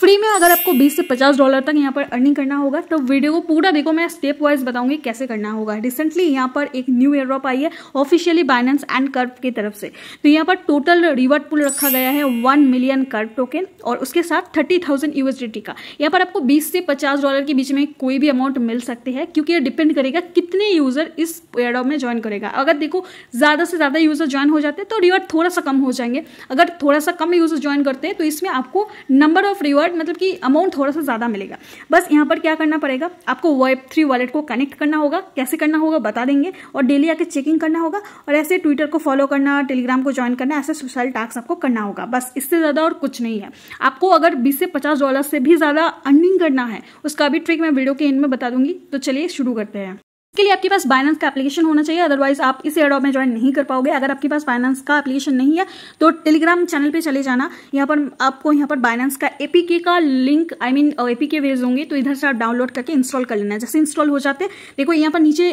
free में अगर आपको 20 से 50 डॉलर तक यहाँ पर अर्निंग करना होगा तो वीडियो को पूरा देखो मैं स्टेप वाइज बताऊंगी कैसे करना होगा रिसेंटली यहाँ पर एक न्यू एयरड्रॉप आई है ऑफिशियली बाइनेंस एंड कर्व की तरफ से तो यहाँ पर टोटल रिवर्ट पुल रखा गया है वन मिलियन कर्व टोकन और उसके साथ थर्टी थाउजेंड का यहाँ पर आपको बीस से पचास डॉलर के बीच में कोई भी अमाउंट मिल सकती है क्योंकि ये डिपेंड करेगा कितने यूजर इस एयरड्रॉप में ज्वाइन करेगा अगर देखो ज़्यादा से ज़्यादा यूजर ज्वाइन हो जाते हैं तो रिवर्ट थोड़ा सा कम हो जाएंगे अगर थोड़ा सा कम यूजर ज्वाइन करते हैं तो इसमें आपको नंबर ऑफ रिवर्ट बट मतलब कि अमाउंट थोड़ा सा ज़्यादा मिलेगा बस यहाँ पर क्या करना पड़ेगा आपको वेब थ्री वॉलेट को कनेक्ट करना होगा कैसे करना होगा बता देंगे और डेली आके चेकिंग करना होगा और ऐसे ट्विटर को फॉलो करना टेलीग्राम को ज्वाइन करना ऐसे सोशल टास्क आपको करना होगा बस इससे ज़्यादा और कुछ नहीं है आपको अगर बीस से पचास डॉलर से भी ज़्यादा अर्निंग करना है उसका भी ट्रिक मैं वीडियो के एंड में बता दूंगी तो चलिए शुरू करते हैं इसके लिए आपके पास बाइनेंस का एप्लीकेशन होना चाहिए अदरवाइज आप इस एडॉप में ज्वाइन नहीं कर पाओगे अगर आपके पास बाइनेंस का एप्लीकेशन नहीं है तो टेलीग्राम चैनल पर चले जाना यहाँ पर आपको यहाँ पर बाइनेंस का एपीके का लिंक आई मीन एपीके वेज होंगे तो इधर से आप डाउनलोड करके इंस्टॉल कर लेना है जैसे इंस्टॉल हो जाते देखो यहाँ पर नीचे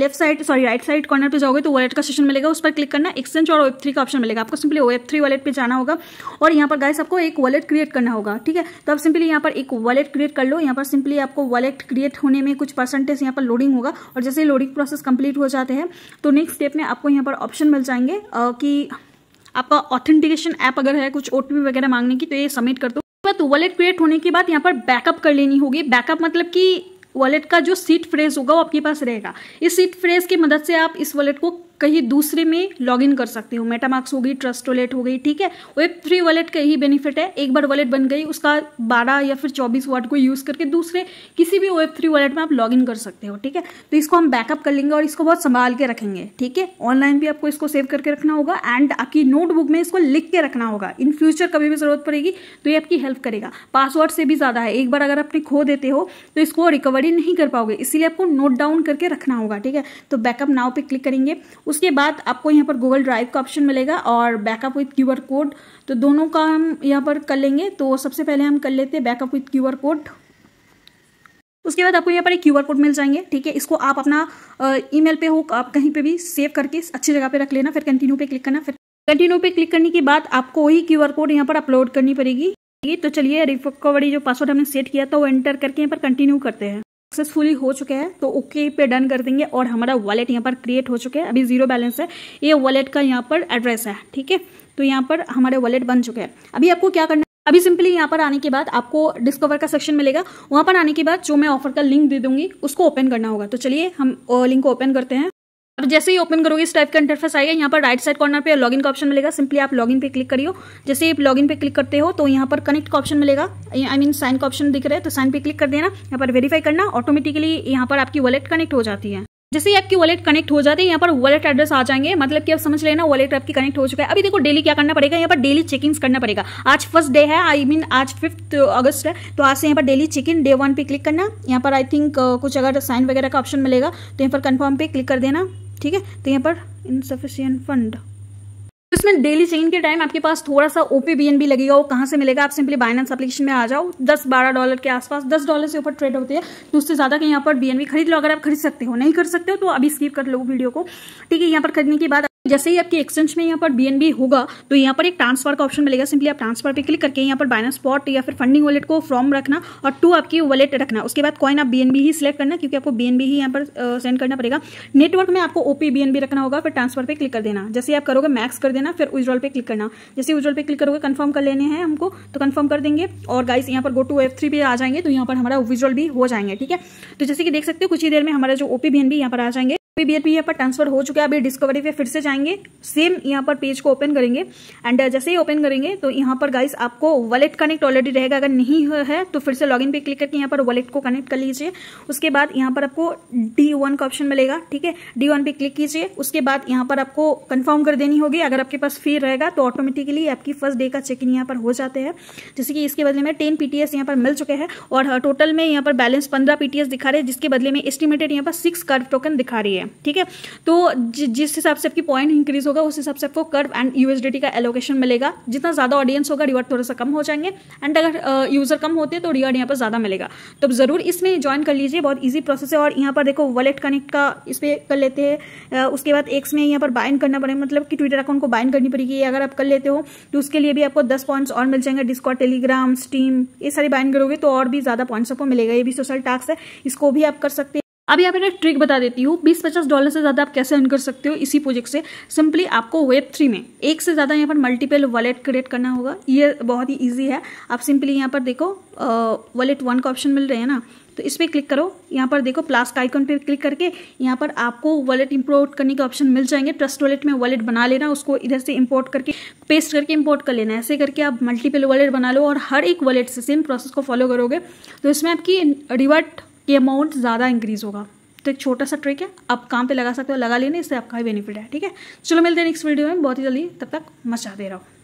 left side sorry right side corner पर जाओगे तो वॉलेट का सेशन मिलेगा उस पर क्लिक करना एक्सचेंज और वेब थ्री का ऑप्शन मिलेगा आपको सिंपली वेब थ्री वॉलेट पर जाना होगा और यहाँ पर गाइस आपको एक वॉलेट क्रिएट करना होगा ठीक है तो आप सिंपली यहाँ पर एक वॉलेट क्रिएट कर लो यहाँ पर सिंपली आपको वॉलेट क्रिएट होने में कुछ परसेंटेज यहाँ पर लोडिंग होगा और और जैसे लोडिंग प्रोसेस कंप्लीट हो जाते हैं तो नेक्स्ट स्टेप में आपको यहाँ पर ऑप्शन मिल जाएंगे कि आपका ऑथेंटिकेशन ऐप अगर है कुछ ओ वगैरह मांगने की तो ये सबमिट कर दो तो वॉलेट क्रिएट होने के बाद यहाँ पर बैकअप कर लेनी होगी बैकअप मतलब कि वॉलेट का जो सीट फ्रेज होगा वो आपके पास रहेगा इस सीट फ्रेज की मदद से आप इस वॉलेट को कहीं दूसरे में लॉग इन कर सकते हो मेटामार्क्स हो गई ट्रस्ट वॉलेट हो गई ठीक है वेब थ्री वॉलेट का ही बेनिफिट है एक बार वॉलेट बन गई उसका बारह या फिर चौबीस वाट को यूज़ करके दूसरे किसी भी वेब थ्री वॉलेट में आप लॉग इन कर सकते हो ठीक है तो इसको हम बैकअप कर लेंगे और इसको बहुत संभाल के रखेंगे ठीक है ऑनलाइन भी आपको इसको सेव करके रखना होगा एंड आपकी नोटबुक में इसको लिख के रखना होगा इन फ्यूचर कभी भी ज़रूरत पड़ेगी तो ये आपकी हेल्प करेगा पासवर्ड से भी ज़्यादा है एक बार अगर आपने खो देते हो तो इसको रिकवरी नहीं कर पाओगे इसीलिए आपको नोट डाउन करके रखना होगा ठीक है तो बैकअप नाव पे क्लिक करेंगे उसके बाद आपको यहाँ पर गूगल ड्राइव का ऑप्शन मिलेगा और बैकअप विथ क्यू कोड तो दोनों का हम यहाँ पर कर लेंगे तो सबसे पहले हम कर लेते हैं बैकअप विथ क्यू कोड उसके बाद आपको यहाँ पर एक क्यू कोड मिल जाएंगे ठीक है इसको आप अपना ईमेल पे हो आप कहीं पे भी सेव करके अच्छी जगह पे रख लेना फिर कंटिन्यू पे क्लिक करना फिर कंटिन्यू पे क्लिक करने के बाद आपको वही क्यू कोड यहाँ पर अपलोड करनी पड़ेगी तो चलिए रिकवरी जो पासवर्ड हमने सेट किया था वो एंटर करके यहाँ पर कंटिन्यू करते हैं सक्सेसफुली हो चुके हैं तो ओके पे डन कर देंगे और हमारा वॉलेट यहाँ पर क्रिएट हो चुके हैं अभी जीरो बैलेंस है ये वॉलेट का यहाँ पर एड्रेस है ठीक है तो यहाँ पर हमारे वॉलेट बन चुके हैं अभी आपको क्या करना अभी सिंपली यहाँ पर आने के बाद आपको डिस्कवर का सेक्शन मिलेगा वहाँ पर आने के बाद जो मैं ऑफर का लिंक दे दूंगी उसको ओपन करना होगा तो चलिए हम लिंक को ओपन करते हैं अब तो जैसे ही ओपन करोगे इस टाइप का इंटरफेस आएगा यहाँ पर राइट साइड कॉर्नर पे लॉगिन का ऑप्शन मिलेगा सिंपली आप लॉगिन पे क्लिक करियो जैसे ही लॉगिन पे क्लिक करते हो तो यहाँ पर कनेक्ट का ऑप्शन मिलेगा आई मीन साइन का ऑप्शन दिख रहा है तो साइन पे क्लिक कर देना यहाँ पर वेरीफाई करना ऑटोमेटिकली यहाँ पर आपकी वॉलेट कनेक्ट हो जाती है जैसे ही आपकी वॉलेट कनेक्ट हो जाती है यहाँ पर वॉलेट एड्रेस आ जाएंगे मतलब कि आप समझ लेना वॉलेट आपकी कनेक्ट हो चुका है अभी देखो डेली क्या करना पड़ेगा यहाँ पर डेली चेकिंग्स करना पड़ेगा आज फर्स्ट डे है आई I मीन mean, आज फिफ्थ अगस्त है तो आज से यहाँ पर daily check in day one पे क्लिक करना यहाँ पर आई थिंक uh, कुछ अगर साइन वगैरह का ऑप्शन मिलेगा तो यहाँ पर कन्फर्म पे क्लिक कर देना ठीक है तो यहाँ पर इनसफिशियंट फंड तो इसमें डेली चेन के टाइम आपके पास थोड़ा सा ओपी बी भी लगेगा वो कहां से मिलेगा आप सिंपली बाइनेंस एप्लीकेशन में आ जाओ दस बारह डॉलर के आसपास दस डॉलर से ऊपर ट्रेड होती है तो उससे ज़्यादा के यहाँ पर बी खरीद लो अगर आप खरीद सकते हो नहीं कर सकते हो तो अभी स्किप कर लो वीडियो को ठीक है यहाँ पर खरीदने के बाद जैसे ही आपके एक्सचेंज में यहाँ पर बी होगा तो यहाँ पर एक ट्रांसफर का ऑप्शन मिलेगा सिंपली आप ट्रांसफर पे क्लिक करके यहाँ पर बाइनस स्पॉट या फिर फंडिंग वॉलेट को फ्रॉम रखना और टू आपकी वॉलेट रखना उसके बाद कॉइन आप बी ही सिलेक्ट करना क्योंकि आपको बी ही यहाँ पर सेंड करना पड़ेगा नेटवर्क में आपको ओपी बी रखना होगा फिर ट्रांसफर पे क्लिक कर देना जैसे आप करोगे मैक्स कर देना फिर उज्जवल पे क्लिक करना जैसे उज्जवल पे क्लिक करोगे कन्फर्म कर लेने हैं हमको तो कन्फर्म कर देंगे और गाइस यहाँ पर गो टू एफ भी आ जाएंगे तो यहाँ पर हमारा विजुअल भी हो जाएंगे ठीक है तो जैसे कि देख सकते हो कुछ ही देर में हमारा जो ओपी बी यहाँ पर आ जाएंगे भी बी यहाँ पर ट्रांसफर हो चुका है अभी डिस्कवरी पे फिर से जाएंगे सेम यहाँ पर पेज को ओपन करेंगे एंड जैसे ही ओपन करेंगे तो यहाँ पर गाइस आपको वॉलेट कनेक्ट ऑलरेडी रहेगा अगर नहीं है तो फिर से लॉगिन पे क्लिक करके यहाँ पर वॉलेट को कनेक्ट कर लीजिए उसके बाद यहाँ पर आपको डी वन का ऑप्शन मिलेगा ठीक है डी वन पे क्लिक कीजिए उसके बाद यहाँ पर आपको कन्फर्म कर देनी होगी अगर आपके पास फी रहेगा तो ऑटोमेटिकली आपकी फर्स्ट डे का चेक इन यहाँ पर हो जाते हैं जैसे कि इसके बदले में टेन पीटीएस यहाँ पर मिल चुके हैं और टोटल में यहाँ पर बैलेंस पंद्रह पीटीएस दिखा रहे हैं जिसके बदले में एस्टिमेटेड यहाँ पर सिक्स कर्व टोकन दिखा रही है है ठीक है तो जिस हिसाब से आपकी पॉइंट इंक्रीज होगा उस हिसाब से आपको कर्व एंड यूएसडीटी का एलोकेशन मिलेगा जितना ज़्यादा ऑडियंस होगा रिवर्ट थोड़ा सा कम हो जाएंगे एंड अगर यूज़र कम होते हैं तो रिवार्ड यहाँ पर ज़्यादा मिलेगा तो ज़रूर इसमें ज्वाइन कर लीजिए बहुत ईजी प्रोसेस है और यहाँ पर देखो वॉलेट कनेक्ट का इस पर कर लेते हैं उसके बाद एक्स में यहाँ पर बाइन करना पड़ेगा मतलब कि ट्विटर अकाउंट को बाइन करनी पड़ेगी अगर आप कर लेते हो तो उसके लिए भी आपको दस पॉइंट्स और मिल जाएंगे डिस्कॉट टेलीग्राम स्टीम ये सारी बाइन करोगे तो और भी ज़्यादा पॉइंट्स आपको मिलेगा ये भी सोशल टास्क है इसको भी आप कर सकते हैं अब यहाँ पर एक ट्रिक बता देती हूँ बीस पचास डॉलर से ज़्यादा आप कैसे अर्न कर सकते हो इसी प्रोजेक्ट से सिंपली आपको वेब थ्री में एक से ज़्यादा यहाँ पर मल्टीपल वॉलेट क्रिएट करना होगा ये बहुत ही ईजी है आप सिंपली यहाँ पर देखो वॉलेट वन का ऑप्शन मिल रहे हैं ना तो इस पर क्लिक करो यहाँ पर देखो प्लास्ट आइकन पर क्लिक करके यहाँ पर आपको वॉलेट इंपोर्ट करने के ऑप्शन मिल जाएंगे ट्रस्ट वॉलेट में वॉलेट बना लेना उसको इधर से इंपोर्ट करके पेस्ट करके इंपोर्ट कर लेना ऐसे करके आप मल्टीपल वॉलेट बना लो और हर एक वॉलेट से सेम प्रोसेस को फॉलो करोगे तो इसमें आपकी रिवर्ट ये अमाउंट ज़्यादा इंक्रीज़ होगा तो एक छोटा सा ट्रिक है आप काम पे लगा सकते हो लगा लेने इससे आपका ही बेनिफिट है ठीक है चलो मिलते हैं नेक्स्ट वीडियो में बहुत ही जल्दी तब तक मचा दे रहा हूँ